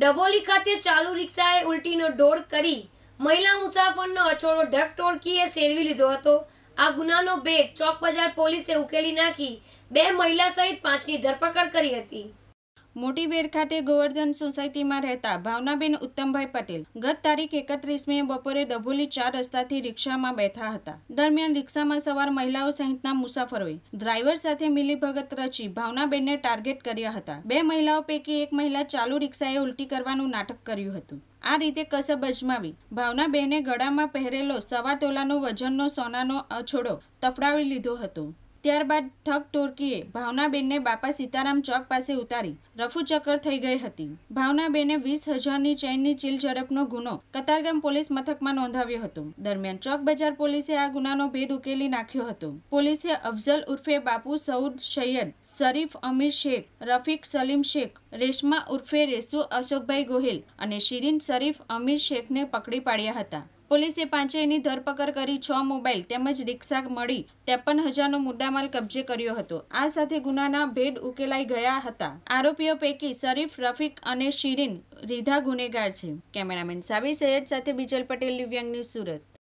ડબોલી ખાતે ચાલુ રિક્ષાએ ઉલટીનો ઢોળ કરી મહિલા મુસાફરનો અછોડો ઢગ ટોળકીએ સેરવી લીધો હતો આ ગુનાનો ભેદ ચોક બજાર પોલીસે ઉકેલી નાખી બે મહિલા સહિત પાંચની ધરપકડ કરી હતી મોટી બેર ખાતે ગોવર્ધન સોસાયટીમાં રહેતા ભાવનાબેન ઉત્તમભાઈ પટેલ ગત તારીખ એકત્રીસ મે બપોરે ડભોલી ચાર રસ્તાથી રિક્ષામાં બેઠા હતા દરમિયાન રિક્ષામાં સવાર મહિલાઓ સહિતના મુસાફરોએ ડ્રાઈવર સાથે મિલીભગત રચી ભાવનાબેનને ટાર્ગેટ કર્યા હતા બે મહિલાઓ પૈકી એક મહિલા ચાલુ રિક્ષાએ ઉલટી કરવાનું નાટક કર્યું હતું આ રીતે કસબ અજમાવી ભાવનાબેને ગળામાં પહેરેલો સવા તોલાનો વજનનો સોનાનો અછોડો તફડાવી લીધો હતો ત્યારબાદ ઠગ ટોળકીએ ભાવનાબેનને બાપા સીતારામ ચોક પાસે ઉતારી રફુ ચક્કર થઈ ગઈ હતી ભાવનાબેને વીસ હજારની ચેઇનની ચીલ ઝડપનો ગુનો કતારગામ પોલીસ મથકમાં નોંધાવ્યો હતો દરમિયાન ચોક બજાર પોલીસે આ ગુનાનો ભેદ ઉકેલી નાખ્યો હતો પોલીસે અફઝલ ઉર્ફે બાપુ સૌદ સૈયદ શરીફ અમીર શેખ રફીક સલીમ શેખ રેશમા ઉર્ફે રેસુ અશોકભાઈ ગોહિલ અને શિરીન શરીફ અમીર શેખને પકડી પાડ્યા હતા પોલીસે પાંચેયની ધરપકડ કરી છ મોબાઈલ તેમજ રિક્ષા મળી ત્રેપન હજારનો મુદ્દામાલ કબજે કર્યો હતો આ સાથે ગુનાના ભેદ ઉકેલાઈ ગયા હતા આરોપીઓ પૈકી શરીફ રફીક અને શિરીન રીધા ગુનેગાર છે કેમેરામેન સાબી સૈયદ સાથે બીજલ પટેલ દિવ્યાંગ સુરત